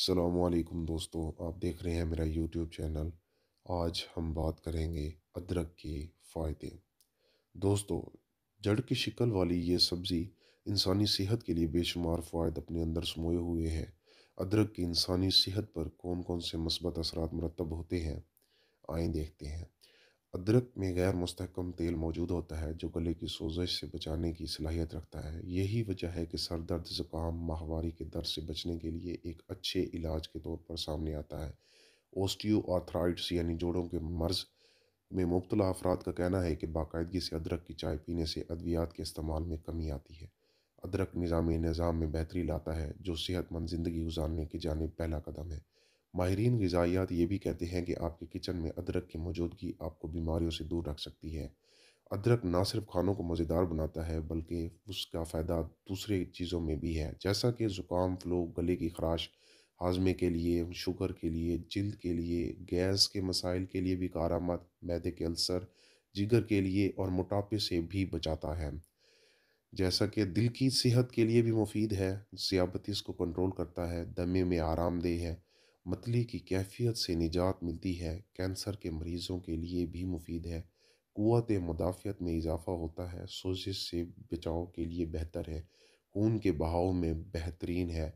सलामकुम दोस्तों आप देख रहे हैं मेरा यूट्यूब चैनल आज हम बात करेंगे अदरक के फ़ायदे दोस्तों जड़ की शिकल वाली ये सब्ज़ी इंसानी सेहत के लिए बेशुमार फायदे अपने अंदर समोए हुए हैं अदरक की इंसानी सेहत पर कौन कौन से मस्बत असरा मरतब होते हैं आए देखते हैं अदरक में गैर मुस्तकम तेल मौजूद होता है जो गले की सोजश से बचाने की सलाहियत रखता है यही वजह है कि सर दर्द ज़ुकाम माहवारी के दर्द से बचने के लिए एक अच्छे इलाज के तौर पर सामने आता है ओस्टियो आर्थराइड्स यानी जोड़ों के मर्ज में मुबतला अफराद का कहना है कि बाकायदगी से अदरक की चाय पीने से अद्वियात के इस्तेमाल में कमी आती है अदरक निज़ाम निज़ाम में बेहतरी लाता है जो सेहतमंद ज़िंदगी गुजारने की जानब पहला कदम है माहरीन गजाइयात ये भी कहते हैं कि आपके किचन में अदरक की मौजूदगी आपको बीमारियों से दूर रख सकती है अदरक ना सिर्फ खानों को मज़ेदार बनाता है बल्कि उसका फ़ायदा दूसरे चीज़ों में भी है जैसा कि ज़ुकाम फ्लू गले की खराश हाजमे के लिए शुगर के लिए जल्द के लिए गैस के मसाइल के लिए भी कारामद मैदे के अल्सर जिगर के लिए और मोटापे से भी बचाता है जैसा कि दिल की सेहत के लिए भी मुफीद है ज़्याबतीस को कंट्रोल करता है दमे में आरामदेह है मतली की कैफियत से निजात मिलती है कैंसर के मरीज़ों के लिए भी मुफीद है क़वत मुदाफ़त में इजाफ़ा होता है सोजिश से बचाव के लिए बेहतर है खून के बहाव में बेहतरीन है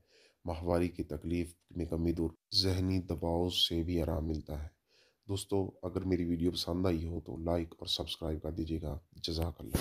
माहवारी की तकलीफ़ में कमी दूर जहनी दबाव से भी आराम मिलता है दोस्तों अगर मेरी वीडियो पसंद आई हो तो लाइक और सब्सक्राइब कर दीजिएगा जजाकल्ला